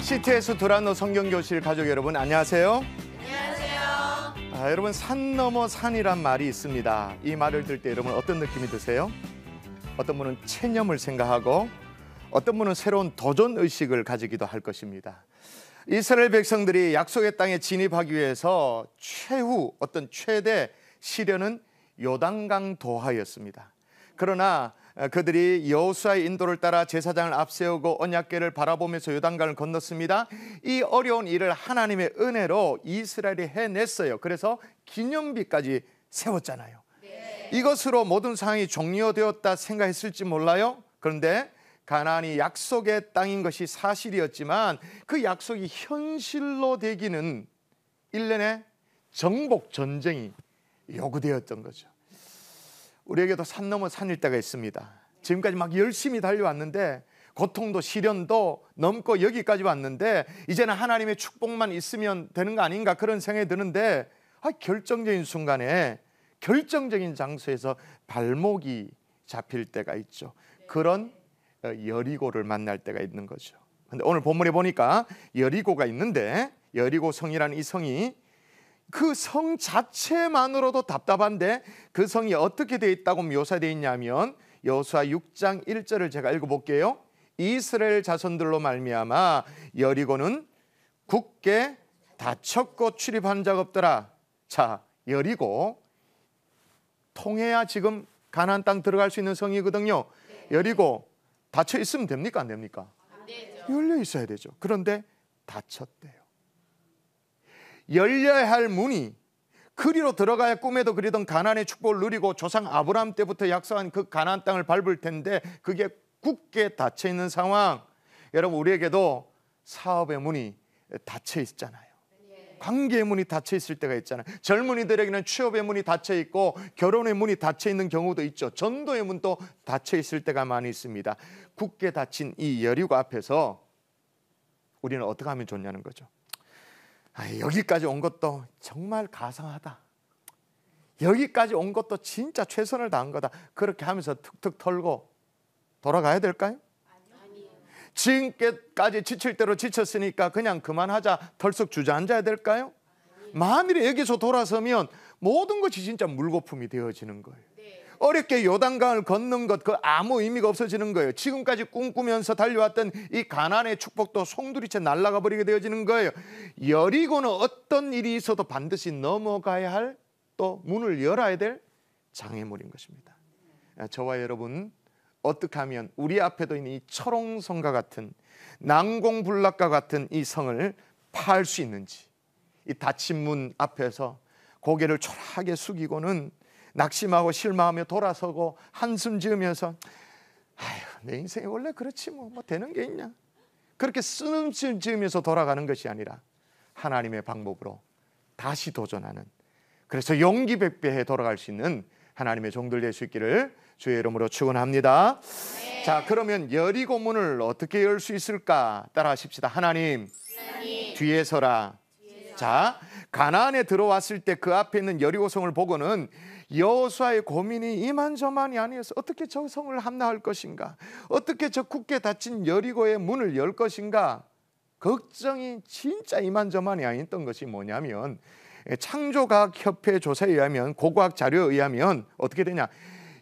CTS 도라노 성경교실 가족 여러분 안녕하세요. 안녕하세요. 아, 여러분 산 넘어 산이란 말이 있습니다. 이 말을 들 때 여러분 어떤 느낌이 드세요? 어떤 분은 체념을 생각하고 어떤 분은 새로운 도전 의식을 가지기도 할 것입니다. 이스라엘 백성들이 약속의 땅에 진입하기 위해서 최후 어떤 최대 시련은 요단강 도하였습니다. 그러나 어, 그들이 여호수아의 인도를 따라 제사장을 앞세우고 언약궤를 바라보면서 요단강을 건넜습니다. 이 어려운 일을 하나님의 은혜로 이스라엘이 해냈어요. 그래서 기념비까지 세웠잖아요. 네. 이것으로 모든 상황이 종료되었다 생각했을지 몰라요. 그런데 가나안이 약속의 땅인 것이 사실이었지만 그 약속이 현실로 되기는 일련의 정복 전쟁이 요구되었던 거죠. 우리에게도 산 넘은 산일때가 있습니다. 지금까지 막 열심히 달려왔는데 고통도 시련도 넘고 여기까지 왔는데 이제는 하나님의 축복만 있으면 되는 거 아닌가 그런 생각이 드는데 아, 결정적인 순간에 결정적인 장소에서 발목이 잡힐 때가 있죠. 그런 어, 여리고를 만날 때가 있는 거죠. 근데 오늘 본문에 보니까 여리고가 있는데 여리고 성이라는 이 성이 그성 자체만으로도 답답한데 그 성이 어떻게 되어 있다고 묘사되어 있냐면 여수아 6장 1절을 제가 읽어볼게요. 이스라엘 자손들로 말미암아 여리고는 굳게 다쳤고 출입한 적 없더라. 자, 여리고 통해야 지금 가나안 땅 들어갈 수 있는 성이거든요. 여리고 닫혀 있으면 됩니까 안 됩니까? 안 열려 있어야 되죠. 그런데 닫혔대요. 열려야 할 문이 그리로 들어가야 꿈에도 그리던 가난의 축복을 누리고 조상 아브라함 때부터 약속한 그가난 땅을 밟을 텐데 그게 굳게 닫혀 있는 상황. 여러분 우리에게도 사업의 문이 닫혀 있잖아요. 관계의 문이 닫혀 있을 때가 있잖아요. 젊은이들에게는 취업의 문이 닫혀 있고 결혼의 문이 닫혀 있는 경우도 있죠. 전도의 문도 닫혀 있을 때가 많이 있습니다. 굳게 닫힌 이 여리고 앞에서 우리는 어떻게 하면 좋냐는 거죠. 아, 여기까지 온 것도 정말 가상하다. 여기까지 온 것도 진짜 최선을 다한 거다. 그렇게 하면서 툭툭 털고 돌아가야 될까요? 지금까지 지칠 대로 지쳤으니까 그냥 그만하자 털썩 주저앉아야 될까요? 만일 여기서 돌아서면 모든 것이 진짜 물거품이 되어지는 거예요. 어렵게 요단강을 걷는 것 그 아무 의미가 없어지는 거예요. 지금까지 꿈꾸면서 달려왔던 이 가난의 축복도 송두리째 날아가 버리게 되어지는 거예요. 여리고는 어떤 일이 있어도 반드시 넘어가야 할 또 문을 열어야 될 장애물인 것입니다. 아, 저와 여러분 어떻게 하면 우리 앞에도 있는 이 철옹성과 같은 난공불락과 같은 이 성을 파수 있는지 이 닫힌 문 앞에서 고개를 초라하게 숙이고는 낙심하고 실망하며 돌아서고 한숨 지으면서 아휴, 내 인생이 원래 그렇지 뭐, 뭐 되는 게 있냐. 그렇게 쓰는 지으면서 돌아가는 것이 아니라 하나님의 방법으로 다시 도전하는 그래서 용기 백배에 돌아갈 수 있는 하나님의 종들 될 수 있기를 주의 이름으로 축원합니다. 네. 자, 그러면 여리고문을 어떻게 열 수 있을까? 따라하십시다. 하나님, 하나님 뒤에서라 자, 가나안에 들어왔을 때 그 앞에 있는 여리고성을 보고는 여호수아의 고민이 이만저만이 아니어서 어떻게 저 성을 함락할 것인가? 어떻게 저 굳게 닫힌 여리고의 문을 열 것인가? 걱정이 진짜 이만저만이 아니었던 것이 뭐냐면 예, 창조과학협회 조사에 의하면 고고학 자료에 의하면 어떻게 되냐?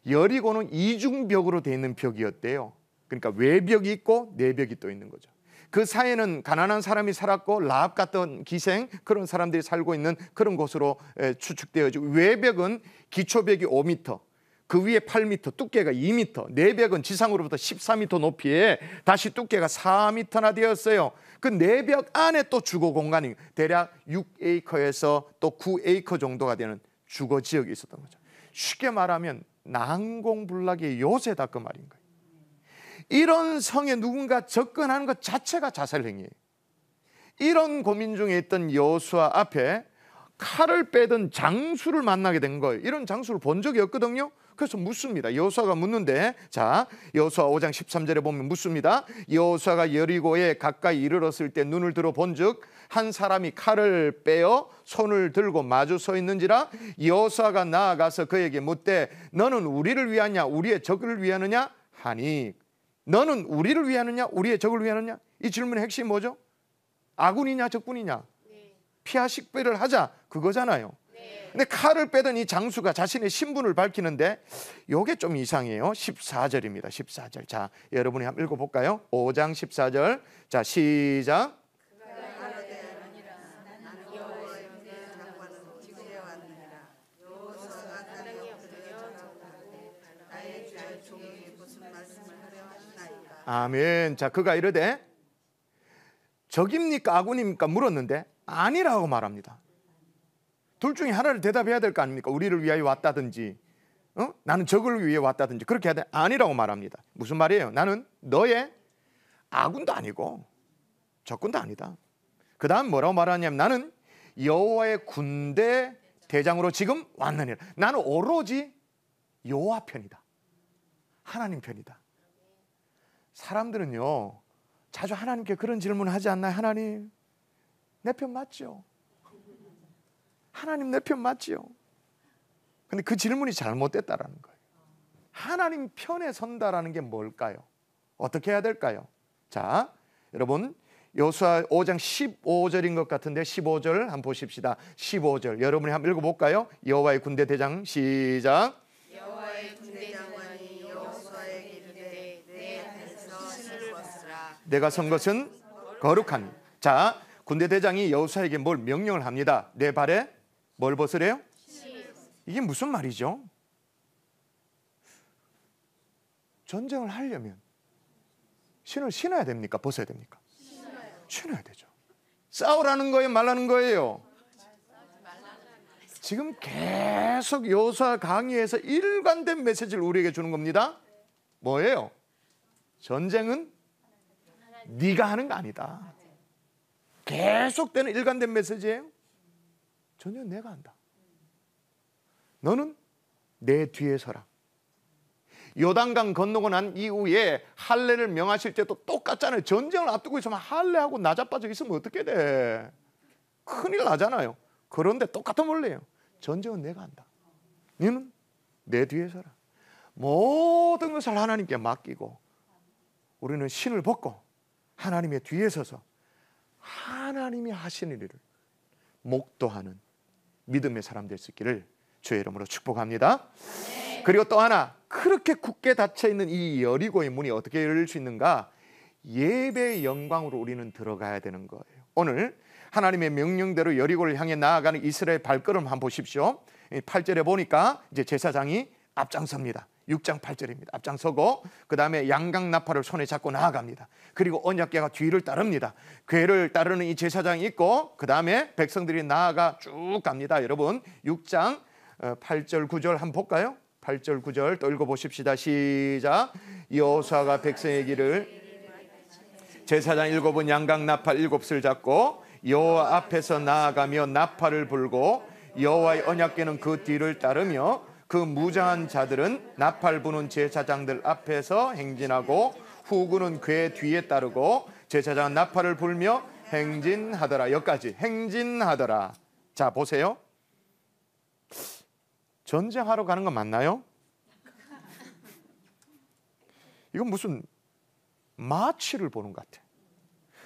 여리고는 이중벽으로 되어 있는 벽이었대요. 그러니까 외벽이 있고 내벽이 또 있는 거죠. 그사이에는 가난한 사람이 살았고 라합 같은 기생 그런 사람들이 살고 있는 그런 곳으로 추측되어지고 외벽은 기초벽이 5 m 그 위에 8 m 터 두께가 2 m 내벽은 지상으로부터 1 4 m 높이에 다시 두께가 4 m 나 되었어요. 그 내벽 안에 또 주거 공간이 대략 6에이커에서 또 9에이커 정도가 되는 주거 지역이 있었던 거죠. 쉽게 말하면 난공불락의 요새다 그 말인 거예요. 이런 성에 누군가 접근하는 것 자체가 자살행위 이런 고민 중에 있던 여수와 앞에 칼을 빼던 장수를 만나게 된 거예요. 이런 장수를 본 적이 없거든요. 그래서 묻습니다. 여수아가 묻는데 자, 여수아 5장 13절에 보면 묻습니다. 여수아가 여리고에 가까이 이르렀을 때 눈을 들어 본즉 한 사람이 칼을 빼어 손을 들고 마주 서 있는지라 여수아가 나아가서 그에게 묻되 너는 우리를 위하냐 우리의 적을 위하느냐 하니 너는 우리를 위하느냐 우리의 적을 위하느냐 이 질문의 핵심이 뭐죠? 아군이냐 적군이냐 네. 피하 식배를 하자 그거잖아요 네. 근데 칼을 빼던 이 장수가 자신의 신분을 밝히는데 요게 좀 이상해요. 14절입니다. 14절. 자, 여러분이 한번 읽어 볼까요? 5장 14절. 자, 시작. 아멘. 자, 그가 이르되 적입니까 아군입니까 물었는데 아니라고 말합니다. 둘 중에 하나를 대답해야 될 거 아닙니까? 우리를 위하여 왔다든지 어? 나는 적을 위해 왔다든지 그렇게 해야 돼. 아니라고 말합니다. 무슨 말이에요? 나는 너의 아군도 아니고 적군도 아니다. 그다음 뭐라고 말하냐면 나는 여호와의 군대 대장으로 지금 왔느니라. 나는 오로지 여호와 편이다. 하나님 편이다. 사람들은요 자주 하나님께 그런 질문을 하지 않나요? 하나님 내 편 맞죠? 하나님 내 편맞지 근데 그 질문이 잘못됐다라는 거예요. 하나님 편에 선다라는 게 뭘까요? 어떻게 해야 될까요? 자, 여러분 요수아 5장 15절인 것 같은데 15절 한번 보십시다. 15절 여러분이 한번 읽어볼까요? 여호와의 군대 대장 시작. 내가 선 것은 거룩한. 자, 군대 대장이 여호수아에게 뭘 명령을 합니다. 내 발에 뭘 벗으래요? 이게 무슨 말이죠? 전쟁을 하려면 신을 신어야 됩니까? 벗어야 됩니까? 신어야 되죠. 싸우라는 거예요, 말라는 거예요. 지금 계속 여호수아 강의에서 일관된 메시지를 우리에게 주는 겁니다. 뭐예요? 전쟁은 네가 하는 거 아니다. 계속되는 일관된 메시지예요. 전혀 내가 한다. 너는 내 뒤에 서라. 요단강 건너고 난 이후에 할례를 명하실 때도 똑같잖아요. 전쟁을 앞두고 있으면 할례하고 나자빠져 있으면 어떻게 돼? 큰일 나잖아요. 그런데 똑같은 원리예요. 전쟁은 내가 한다. 너는 내 뒤에 서라. 모든 것을 하나님께 맡기고 우리는 신을 벗고 하나님의 뒤에 서서 하나님이 하신 일을 목도하는 믿음의 사람 될 수 있기를 주의 이름으로 축복합니다. 그리고 또 하나 그렇게 굳게 닫혀 있는 이 여리고의 문이 어떻게 열릴 수 있는가? 예배의 영광으로 우리는 들어가야 되는 거예요. 오늘 하나님의 명령대로 여리고를 향해 나아가는 이스라엘 발걸음 한번 보십시오. 8절에 보니까 이제 제사장이 앞장섭니다. 6장 8절입니다. 앞장서고 그 다음에 양강 나팔을 손에 잡고 나아갑니다. 그리고 언약계가 뒤를 따릅니다. 괴를 따르는 이 제사장이 있고 그 다음에 백성들이 나아가 쭉 갑니다. 여러분 6장 8절 어, 9절 한번 볼까요? 8절 9절 또 읽어보십시다. 시작 여호수아가 백성의 길을 제사장 일곱은 양강 나팔 일곱을 잡고 여호와 앞에서 나아가며 나팔을 불고 여호와의 언약궤는 그 뒤를 따르며 그 무장한 자들은 나팔 부는 제사장들 앞에서 행진하고 후군은 의 뒤에 따르고 제사장은 나팔을 불며 행진하더라. 여기까지 행진하더라. 자 보세요. 전쟁하러 가는 거 맞나요? 이건 무슨 마취를 보는 것 같아.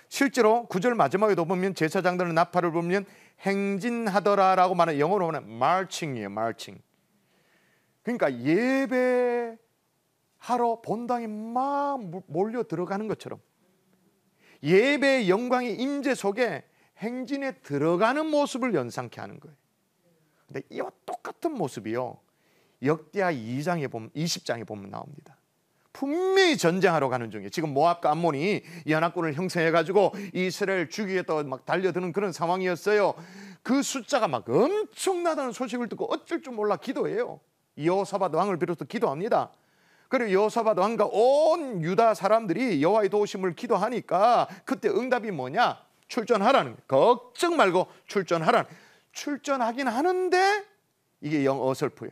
실제로 구절 마지막에도 보면 제사장들은 나팔을 불면 행진하더라라고 말하는 영어로 하는 marching이에요, marching. 그러니까 예배하러 본당에 막 몰려 들어가는 것처럼 예배의 영광이 임재 속에 행진에 들어가는 모습을 연상케 하는 거예요. 근데 이와 똑같은 모습이요. 역대하 2장에 보면 20장에 보면 나옵니다. 분명히 전쟁하러 가는 중에 지금 모압과 암몬이 연합군을 형성해 가지고 이스라엘 죽이겠다고 막 달려드는 그런 상황이었어요. 그 숫자가 막 엄청나다는 소식을 듣고 어쩔 줄 몰라 기도해요. 여호사밧 왕을 비롯해 기도합니다. 그리고 여호사밧 왕과 온 유다 사람들이 여호와의 도심을 기도하니까 그때 응답이 뭐냐? 출전하라는 걱정 말고 출전하라 출전하긴 하는데 이게 영어설프요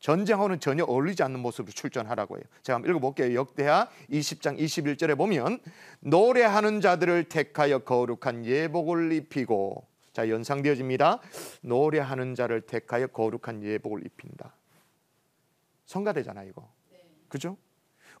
전쟁하고는 전혀 어울리지 않는 모습으로 출전하라고 해요. 제가 한번 읽어볼게요. 역대하 20장 21절에 보면 노래하는 자들을 택하여 거룩한 예복을 입히고 자 연상되어집니다. 노래하는 자를 택하여 거룩한 예복을 입힌다. 성가대잖아 이거. 네. 그죠?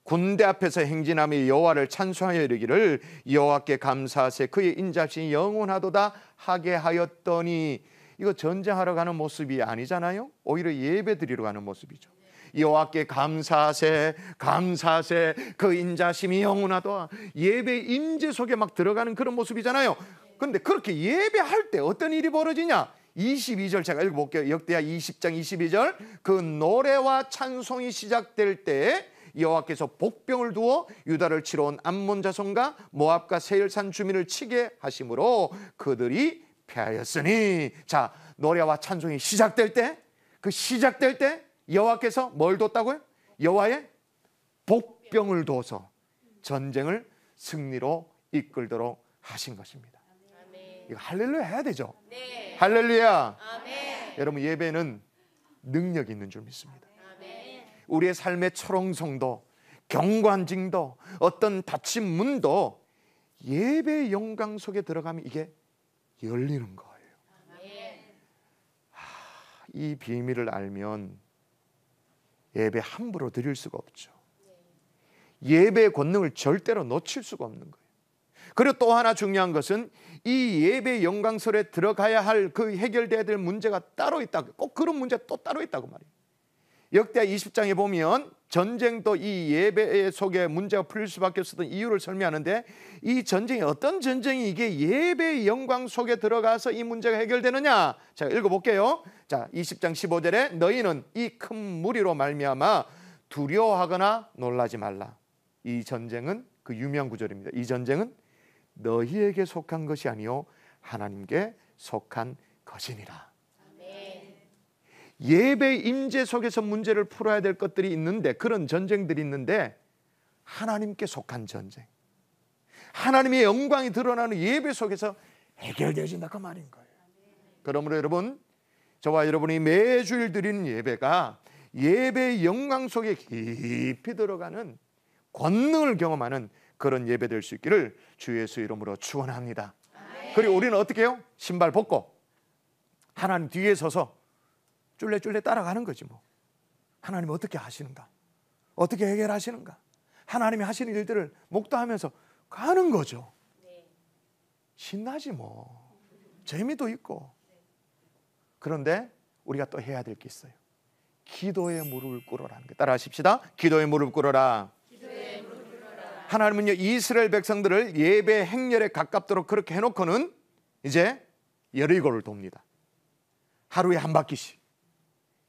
군대 앞에서 행진함이 여호와를 찬송하여 이르기를 여호와께 감사하세 그의 인자심이 영원하도다 하게 하였더니 이거 전쟁하러 가는 모습이 아니잖아요. 오히려 예배드리러 가는 모습이죠. 네. 여호와께 감사하세 감사하세 그 인자심이 영원하도다 예배 임재 속에 막 들어가는 그런 모습이잖아요. 그런데 그렇게 예배할 때 어떤 일이 벌어지냐? 22절 제가 읽어볼게요. 역대하 20장 22절 그 노래와 찬송이 시작될 때 여호와께서 복병을 두어 유다를 치러 온 암몬 자손과 모압과 세일산 주민을 치게 하심으로 그들이 패하였으니 자 노래와 찬송이 시작될 때 그 시작될 때 여호와께서 뭘 뒀다고요? 여호와의 복병을 둬서 전쟁을 승리로 이끌도록 하신 것입니다. 이거 할렐루야 해야 되죠. 네. 할렐루야. 아멘. 여러분 예배는 능력 있는 줄 믿습니다. 아멘. 우리의 삶의 철옹성도 경관징도 어떤 닫힌 문도 예배 영광 속에 들어가면 이게 열리는 거예요. 하, 아, 이 비밀을 알면 예배 함부로 드릴 수가 없죠. 네. 예배의 권능을 절대로 놓칠 수가 없는 거예요. 그리고 또 하나 중요한 것은 이 예배 영광설에 들어가야 할 그 해결돼야 될 문제가 따로 있다고 꼭 그런 문제가 또 따로 있다고 말이에요. 역대 20장에 보면 전쟁도 이 예배 속에 문제가 풀릴 수밖에 없었던 이유를 설명하는데 이 전쟁이 어떤 전쟁이 이게 예배 영광 속에 들어가서 이 문제가 해결되느냐 제가 읽어볼게요 자 20장 15절에 너희는 이 큰 무리로 말미암아 두려워하거나 놀라지 말라 이 전쟁은 그유명 구절입니다 이 전쟁은 너희에게 속한 것이 아니요 하나님께 속한 것이니라. 예배 임재 속에서 문제를 풀어야 될 것들이 있는데 그런 전쟁들이 있는데 하나님께 속한 전쟁. 하나님의 영광이 드러나는 예배 속에서 해결되어진다 그 말인 거예요. 그러므로 여러분 저와 여러분이 매주일 드리는 예배가 예배의 영광 속에 깊이 들어가는 권능을 경험하는 그런 예배될 수 있기를 주 예수 이름으로 축원합니다. 그리고 우리는 어떻게 해요? 신발 벗고 하나님 뒤에 서서 쫄래쫄래 따라가는 거지 뭐. 하나님 어떻게 하시는가? 어떻게 해결하시는가? 하나님이 하시는 일들을 목도하면서 가는 거죠. 신나지 뭐. 재미도 있고. 그런데 우리가 또 해야 될 게 있어요. 기도의 무릎을 꿇어라는 거. 따라 하십시다. 기도의 무릎 꿇어라. 하나님은요 이스라엘 백성들을 예배 행렬에 가깝도록 그렇게 해놓고는 이제 열일골을 돕니다. 하루에 한 바퀴씩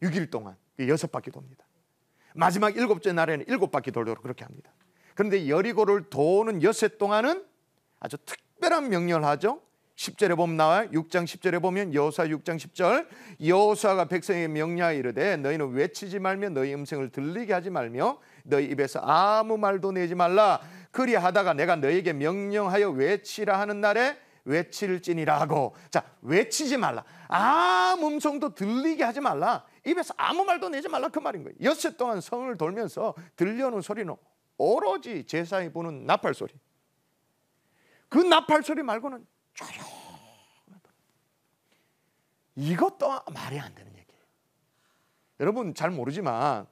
6일 동안 그 여섯 바퀴 돕니다. 마지막 일곱째 날에는 일곱 바퀴 돌도록 그렇게 합니다. 그런데 열이고를 도는 여섯 동안은 아주 특별한 명령을 하죠. 10절에 보면 나와 6장 10절에 보면 여호사 6장 10절 여호사가 백성의 명령에 이르되 너희는 외치지 말며 너희 음성을 들리게 하지 말며 너희 입에서 아무 말도 내지 말라 그리하다가 내가 너에게 명령하여 외치라 하는 날에 외칠지니라 고자 외치지 말라 아무 음성도 들리게 하지 말라 입에서 아무 말도 내지 말라 그 말인 거예요 여섯 동안 성을 돌면서 들려오는 소리는 오로지 제사에 보는 나팔 소리 그 나팔 소리 말고는 조용 이것 또 말이 안 되는 얘기예요 여러분 잘 모르지만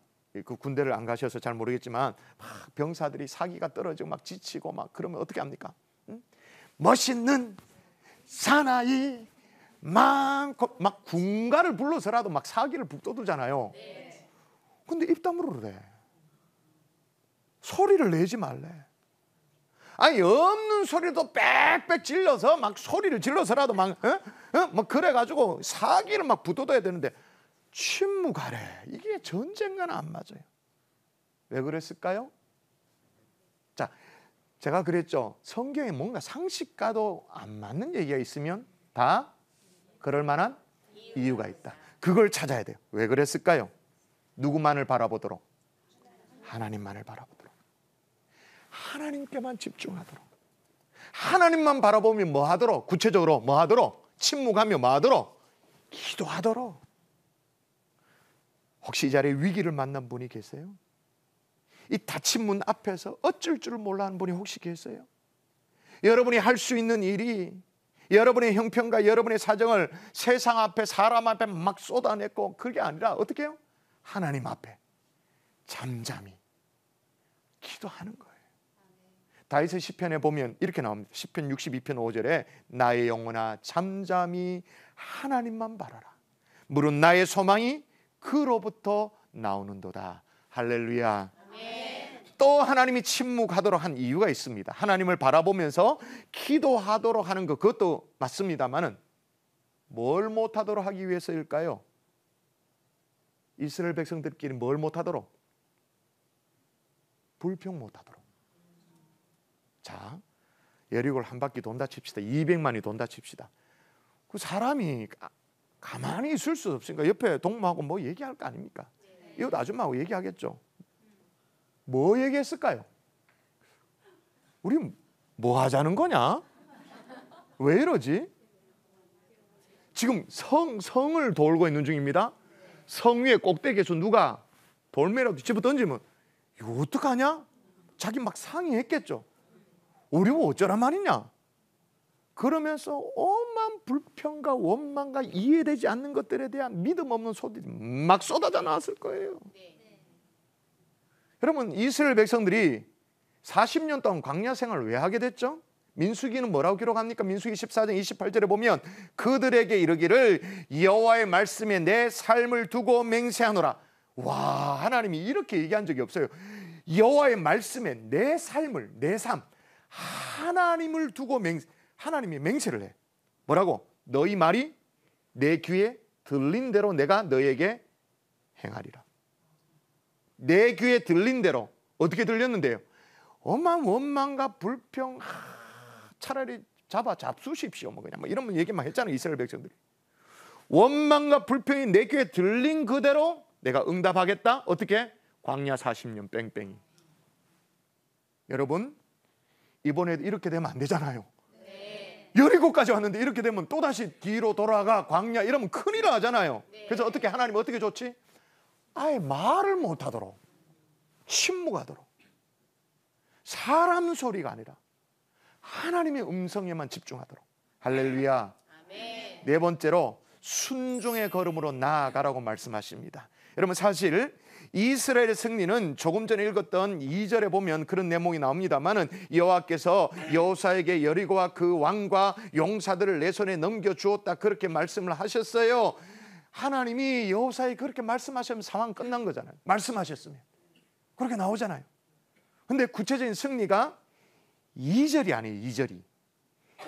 그 군대를 안 가셔서 잘 모르겠지만 막 병사들이 사기가 떨어지고 막 지치고 막 그러면 어떻게 합니까? 응? 멋있는 사나이 많고 막 군가를 불러서라도 막 사기를 북돋우잖아요. 근데 입다으래 그래. 소리를 내지 말래. 아니 없는 소리도 빽빽 질러서 막 소리를 질러서라도 막, 어? 어? 그래가지고 사기를 막 부도둬야 되는데 침묵하래. 이게 전쟁과는 안 맞아요. 왜 그랬을까요? 자, 제가 그랬죠. 성경에 뭔가 상식과도 안 맞는 얘기가 있으면 다 그럴 만한 이유가 있다. 그걸 찾아야 돼요. 왜 그랬을까요? 누구만을 바라보도록 하나님만을 바라보도록 하나님께만 집중하도록 하나님만 바라보면 뭐 하도록 구체적으로 뭐 하도록 침묵하며 뭐 하도록 기도하도록 혹시 이 자리에 위기를 만난 분이 계세요? 이 닫힌 문 앞에서 어쩔 줄 몰라 하는 분이 혹시 계세요? 여러분이 할 수 있는 일이 여러분의 형편과 여러분의 사정을 세상 앞에 사람 앞에 막 쏟아냈고 그게 아니라 어떻게 해요? 하나님 앞에 잠잠히 기도하는 거예요. 다윗의 시편에 보면 이렇게 나옵니다. 시편 62편 5절에 나의 영혼아 잠잠히 하나님만 바라라. 물론 나의 소망이 그로부터 나오는도다. 할렐루야. 또 하나님이 침묵하도록 한 이유가 있습니다. 하나님을 바라보면서 기도하도록 하는 것 그것도 맞습니다만은 뭘 못하도록 하기 위해서일까요? 이스라엘 백성들끼리 뭘 못하도록 불평 못하도록. 자, 여리고를 한 바퀴 돈다 칩시다. 200만이 돈다 칩시다. 그 사람이 가만히 있을 수 없으니까 옆에 동무하고 뭐 얘기할 거 아닙니까? 이웃 아줌마하고 얘기하겠죠. 뭐 얘기했을까요? 우리 뭐 하자는 거냐? 왜 이러지? 지금 성, 성을 돌고 있는 중입니다. 성 위에 꼭대기에서 누가 돌매라도 집어 던지면 이거 어떡하냐? 자기 막 상의했겠죠. 우리 뭐 어쩌란 말이냐? 그러면서 엄한 불평과 원망과 이해되지 않는 것들에 대한 믿음 없는 소들이 막 쏟아져 나왔을 거예요. 네. 여러분 이스라엘 백성들이 40년 동안 광야 생활을 왜 하게 됐죠? 민수기는 뭐라고 기록합니까? 민수기 14장 28절에 보면 그들에게 이르기를 여호와의 말씀에 내 삶을 두고 맹세하노라. 와 하나님이 이렇게 얘기한 적이 없어요. 여호와의 말씀에 내 삶을 내 삶 하나님을 두고 맹세 하나님이 맹세를 해. 뭐라고? 너희 말이 내 귀에 들린 대로 내가 너에게 행하리라. 내 귀에 들린 대로 어떻게 들렸는데요? 어마 원망과 불평 차라리 잡아 잡수십시오 뭐 그냥 뭐 이런 얘기만 했잖아요 이스라엘 백성들이 원망과 불평이 내 귀에 들린 그대로 내가 응답하겠다 어떻게 광야 40년 뺑뺑이 여러분 이번에도 이렇게 되면 안 되잖아요 여리고까지 왔는데 이렇게 되면 또다시 뒤로 돌아가 광야 이러면 큰일 나잖아요. 네. 그래서 어떻게 하나님 어떻게 좋지? 아예 말을 못 하도록 침묵하도록 사람 소리가 아니라 하나님의 음성에만 집중하도록 할렐루야. 네 번째로 순종의 걸음으로 나아가라고 말씀하십니다. 여러분 사실 이스라엘의 승리는 조금 전에 읽었던 2절에 보면 그런 내목이 나옵니다만은 여호와께서 여호사에게 여리고와 그 왕과 용사들을 내 손에 넘겨 주었다 그렇게 말씀을 하셨어요. 하나님이 여호사에 그렇게 말씀하시면 상황 끝난 거잖아요. 말씀하셨으면 그렇게 나오잖아요. 근데 구체적인 승리가 2절이 아니에요. 2절이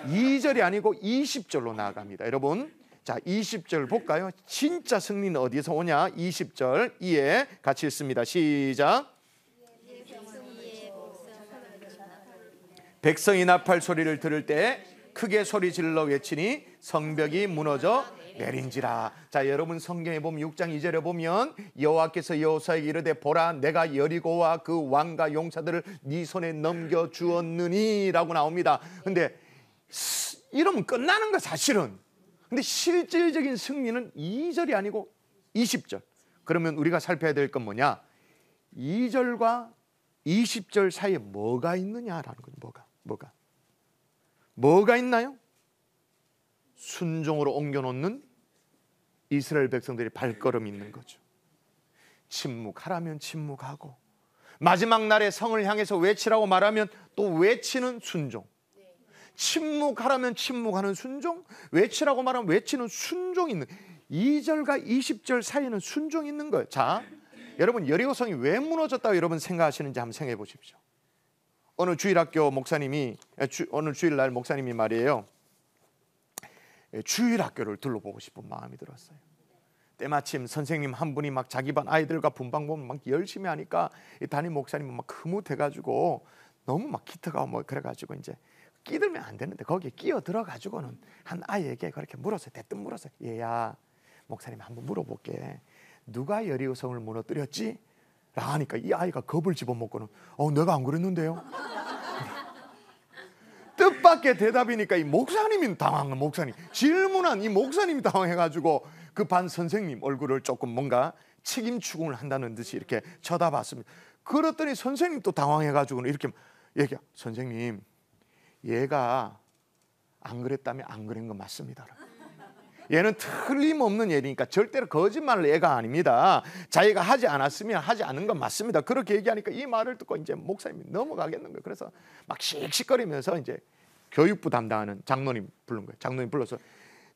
2절이 아니고 20절로 나아갑니다. 여러분 자, 20절 볼까요? 진짜 승리는 어디서 오냐? 20절 이에 같이 읽습니다. 시작. 백성이 나팔 소리를 들을 때 크게 소리 질러 외치니 성벽이 무너져 내린지라. 자, 여러분 성경에 보면 6장 2절에 보면 여호와께서 여호사에게 이르되 보라 내가 여리고와 그 왕과 용사들을 네 손에 넘겨 주었느니라고 나옵니다. 근데 이러면 끝나는 거 사실은 근데 실질적인 승리는 2절이 아니고 20절. 그러면 우리가 살펴야 될 건 뭐냐? 2절과 20절 사이에 뭐가 있느냐라는 거죠. 뭐가? 뭐가? 뭐가 있나요? 순종으로 옮겨 놓는 이스라엘 백성들의 발걸음이 있는 거죠. 침묵하라면 침묵하고 마지막 날에 성을 향해서 외치라고 말하면 또 외치는 순종. 침묵하라면 침묵하는 순종, 외치라고 말하면 외치는 순종이 있는 2절과 20절 사이에는 순종이 있는 거예요. 자, 여러분 여리고성이 왜 무너졌다고 여러분 생각하시는지 한번 생각해 보십시오. 어느 주일학교 목사님이 주, 어느 주일날 목사님이 말이에요. 주일학교를 둘러보고 싶은 마음이 들었어요. 때마침 선생님 한 분이 막 자기 반 아이들과 분방 보면 막 열심히 하니까 이 담임 목사님은 막 흐뭇해가지고 너무 막 기특하고 뭐 그래가지고 이제 끼들면 안 되는데 거기에 끼어 들어가지고는 한 아이에게 그렇게 물었어요 대뜸 물었어요 얘야 목사님 한번 물어볼게 누가 여리고성을 무너뜨렸지? 라 하니까 이 아이가 겁을 집어먹고는 어 내가 안 그랬는데요 뜻밖의 대답이니까 이 목사님이 당황한 목사님 질문한 이 목사님이 당황해가지고 그반 선생님 얼굴을 조금 뭔가 책임 추궁을 한다는 듯이 이렇게 쳐다봤습니다 그랬더니 선생님 또 당황해가지고는 이렇게 얘기 선생님 얘가 안 그랬다면 안그린건 맞습니다. 얘는 틀림없는 얘니까 절대로 거짓말을 얘가 아닙니다. 자기가 하지 않았으면 하지 않은 건 맞습니다. 그렇게 얘기하니까 이 말을 듣고 이제 목사님이 넘어가겠는 거예요. 그래서 막 씩씩거리면서 이제 교육부 담당하는 장로님 부른 거예요. 장로님 불러서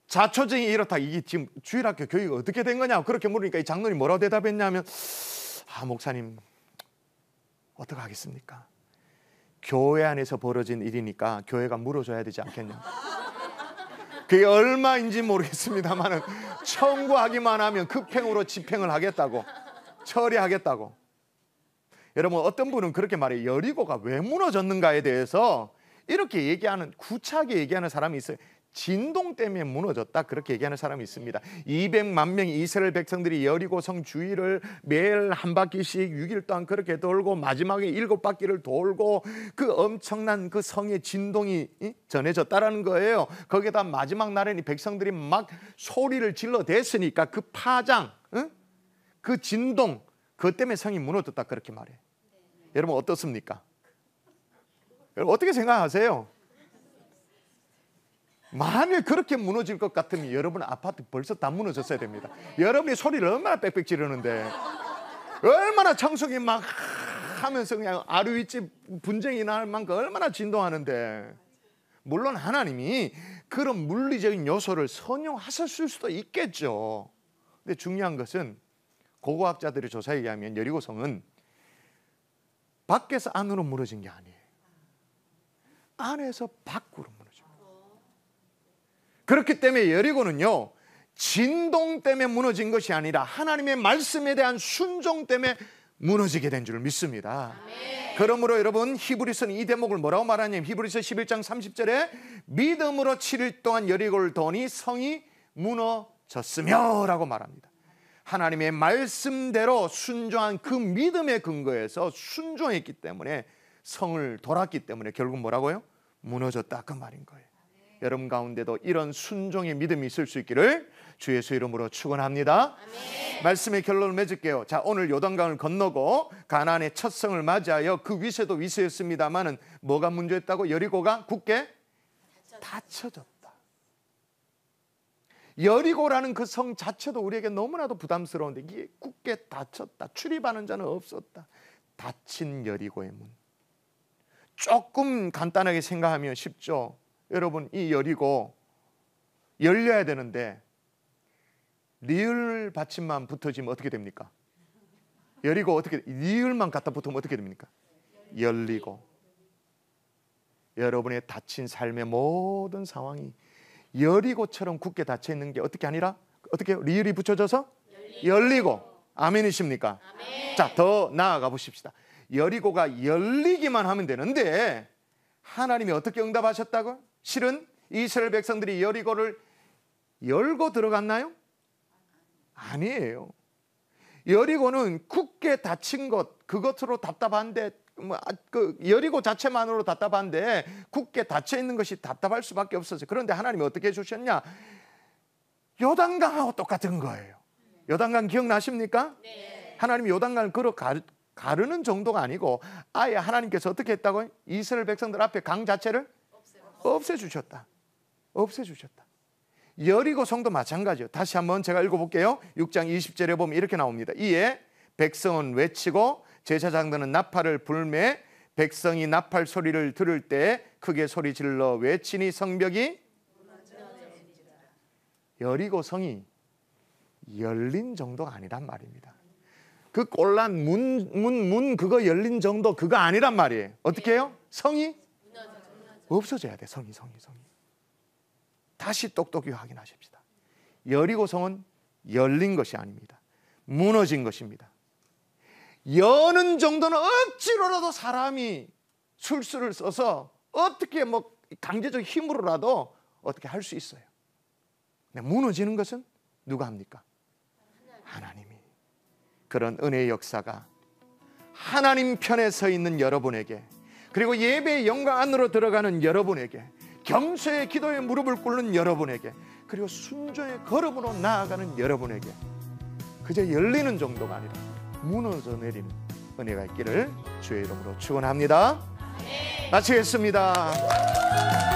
자초증이 이렇다. 이게 지금 주일학교 교육이 어떻게 된 거냐고 그렇게 물으니까 이 장로님 뭐라고 대답했냐면 아 목사님 어떻게 하겠습니까? 교회 안에서 벌어진 일이니까 교회가 물어줘야 되지 않겠냐. 그게 얼마인지 모르겠습니다만은 청구하기만 하면 급행으로 집행을 하겠다고 처리하겠다고. 여러분 어떤 분은 그렇게 말해 여리고가 왜 무너졌는가에 대해서 이렇게 얘기하는 구차하게 얘기하는 사람이 있어요. 진동 때문에 무너졌다 그렇게 얘기하는 사람이 있습니다. 200만 명 이스라엘 백성들이 여리고성 주위를 매일 한 바퀴씩 6일 동안 그렇게 돌고 마지막에 일곱 바퀴를 돌고 그 엄청난 그 성의 진동이 전해졌다라는 거예요. 거기다 마지막 날에는 백성들이 막 소리를 질러댔으니까 그 파장, 그 진동, 그 때문에 성이 무너졌다 그렇게 말해. 여러분 어떻습니까? 어떻게 생각하세요? 만일 그렇게 무너질 것 같으면 여러분 아파트 벌써 다 무너졌어야 됩니다. 여러분이 소리를 얼마나 빽빽 지르는데 얼마나 창석이 막 하면서 그냥 아류윗집 분쟁이 날 만큼 얼마나 진동하는데 물론 하나님이 그런 물리적인 요소를 선용하셨을 수도 있겠죠. 근데 중요한 것은 고고학자들의 조사에 의하면 여리고성은 밖에서 안으로 무너진 게 아니에요. 안에서 밖으로 무너진 그렇기 때문에 여리고는요. 진동 때문에 무너진 것이 아니라 하나님의 말씀에 대한 순종 때문에 무너지게 된 줄 믿습니다. 그러므로 여러분 히브리서는 이 대목을 뭐라고 말하냐면 히브리서 11장 30절에 믿음으로 7일 동안 여리고를 더니 성이 무너졌으며라고 말합니다. 하나님의 말씀대로 순종한 그 믿음의 근거에서 순종했기 때문에 성을 돌았기 때문에 결국 뭐라고요? 무너졌다 그 말인 거예요. 여러분 가운데도 이런 순종의 믿음이 있을 수 있기를 주 예수 이름으로 축원합니다. 말씀의 결론을 맺을게요. 자, 오늘 요단강을 건너고 가나안의 첫 성을 맞이하여 그 위세도 위세였습니다만은 뭐가 문제였다고 여리고가 굳게 다쳐졌다. 여리고라는 그 성 자체도 우리에게 너무나도 부담스러운데 이게 굳게 닫혔다. 출입하는 자는 없었다. 닫힌 여리고의 문. 조금 간단하게 생각하면 쉽죠. 여러분 이 열이고 열려야 되는데 리을 받침만 붙어지면 어떻게 됩니까? 열이고 어떻게 리을만 갖다 붙으면 어떻게 됩니까? 열리고 여러분의 닫힌 삶의 모든 상황이 열이고처럼 굳게 닫혀 있는 게 어떻게 아니라 어떻게 리을이 붙여져서 열리고, 열리고. 아멘이십니까? 아멘. 자, 더 나아가 보십시다. 열이고가 열리기만 하면 되는데 하나님이 어떻게 응답하셨다고? 실은 이스라엘 백성들이 여리고를 열고 들어갔나요? 아니에요. 여리고는 굳게 닫힌 것 그것으로 답답한데 뭐, 아, 그 여리고 자체만으로 답답한데 굳게 닫혀 있는 것이 답답할 수밖에 없었어요. 그런데 하나님이 어떻게 주셨냐? 요단강하고 똑같은 거예요. 요단강 기억나십니까? 네. 하나님이 요단강을 걸어 가르는 정도가 아니고 아예 하나님께서 어떻게 했다고 이스라엘 백성들 앞에 강 자체를 없애주셨다. 없애주셨다. 여리고 성도 마찬가지요. 다시 한번 제가 읽어볼게요. 6장 20절에 보면 이렇게 나옵니다. 이에 백성은 외치고 제사장들은 나팔을 불매 백성이 나팔 소리를 들을 때 크게 소리 질러 외치니 성벽이 여리고 성이 열린 정도가 아니란 말입니다. 그 꼴란 문, 문, 문 그거 열린 정도 그거 아니란 말이에요. 어떻게 해요? 성이 없어져야 돼. 성이, 성이, 성이. 다시 똑똑히 확인하십시다. 여리고 성은 열린 것이 아닙니다. 무너진 것입니다. 여는 정도는 억지로라도 사람이 술수를 써서 어떻게 뭐 강제적 힘으로라도 어떻게 할 수 있어요. 무너지는 것은 누가 합니까? 하나님이. 그런 은혜의 역사가 하나님 편에 서 있는 여러분에게 그리고 예배의 영광 안으로 들어가는 여러분에게 경수의 기도에 무릎을 꿇는 여러분에게 그리고 순종의 걸음으로 나아가는 여러분에게 그저 열리는 정도가 아니라 무너져 내리는 은혜가 있기를 주의 이름으로 축원합니다. 마치겠습니다.